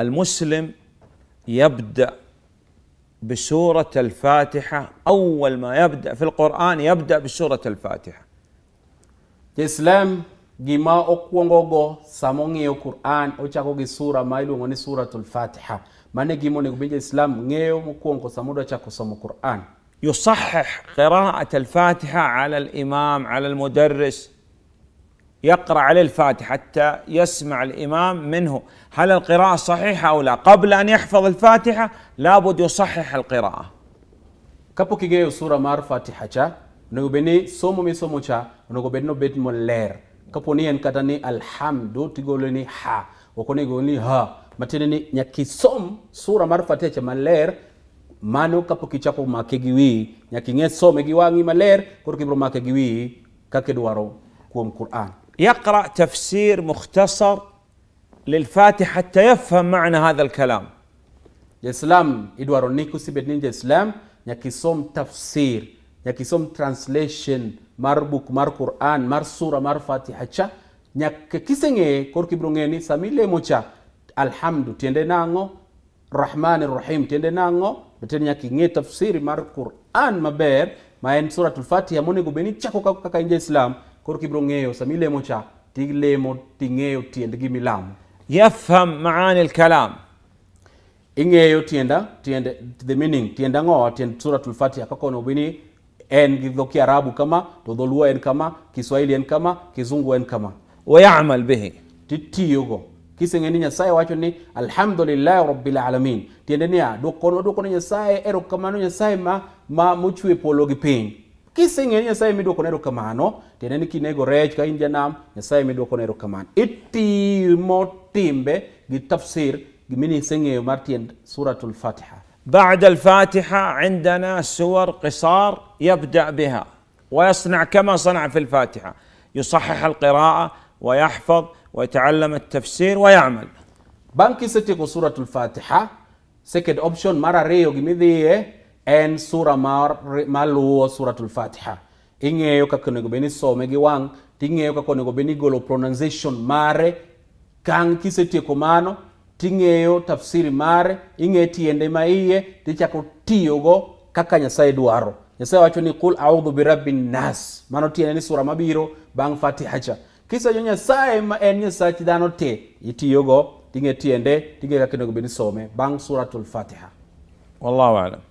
المسلم يبدا بسوره الفاتحه اول ما يبدا في القران يبدا بسوره الفاتحه الاسلام جماع اوكونغوغو سامونغيو قران اوتشاكو جي سوره ما يلو غني سوره الفاتحه ماني جيمو نيغو بينجي الاسلام نيو موكونغو سامودو تشاكو سامو قران يصحح قراءه الفاتحه على الامام على المدرس يقرأ عليه الفاتحة حتى يسمع الإمام منه هل القراءة صحيحة أو لا قبل أن يحفظ الفاتحة لابد يصحح القراءة kapok igeyo sura mar fatiha cha onego bed ni somo misomo cha onego bed nobed moler kapo ni en kata ni alhamdu tigole ni ha ok onego ni ha matiende ni nyaka isom sura mar fatiha cha maler mano kapok ichako make gi wiyi nyaka ing'e some gi wang'i maler koro kibiro make gi wiyi kaka idwaro kuom quran يقرأ تفسير مختصر للفاتح حتى يفهم معنى هذا الكلام Islam idwaro ni kusibet ni Islam nyakisom tafsir nyakisom translation mar book mar Quran mar sura mar Fatiha cha nyakisenge kor kibrungeni samile mocha alhamdu tiende nango rahman rahim tiende nango beten nyaking'e tafsiri mar Quran maber ma en suratul Fatiha monego beni chako kaka inja Islam koro kibro ng'eyo sami lemo cha tilemo ting'eyo tiend gimilamo yafham maani lkalam ing'eyo tienda tiend the meaning tienda ang'owa tiend suratul fatiha kaka onobi ni en gi dho kiarabu kama to dholuo en kama kiswahili en kama kizungu en kama wayamal bihi titiyogo kiseng'e ni nyasaye wacho ni alhamdulillahi rabbilalamin tiende niya dwokonwa dwokone nyasaye erokamano nyasaye ma, ma mochwe polo gi piny Kising'e ni Nyasaye midwokone erokamano, tiende ni kinego rech ka in janam, Nyasaye midwokone erokamano. Itimo timbe gi tafsir gimiseng'eyo mar tiend suratul Fatiha. بعد الفاتحة عندنا سور قصار يبدأ بها ويصنع كما صنع في الفاتحة يصحح القراءة ويحفظ ويتعلم التفسير ويعمل بانكي ستيكو سورة الفاتحة second اوبشن مرة ريو gimidhiye en sura mar, maluwo suratul fatiha ing'eyo kaka onego bed ni some gi wang' ting'eyo kaka onego bed ni golo pronunciation mare kang' kisetieko mano ting'eyo tafsiri mare ing'e tiende ma iye tichako tiyogo kaka nyasaye dwaro nyasaye wacho ni kul audhu birabin nas mano tiende ni sura mabiro bang' fatihacha kisejo nyasaye ma en nyasach dhano te itiyogo ting'e tiende ting'e kaka onego bed ni some bang' suratul fatiha wallahu alam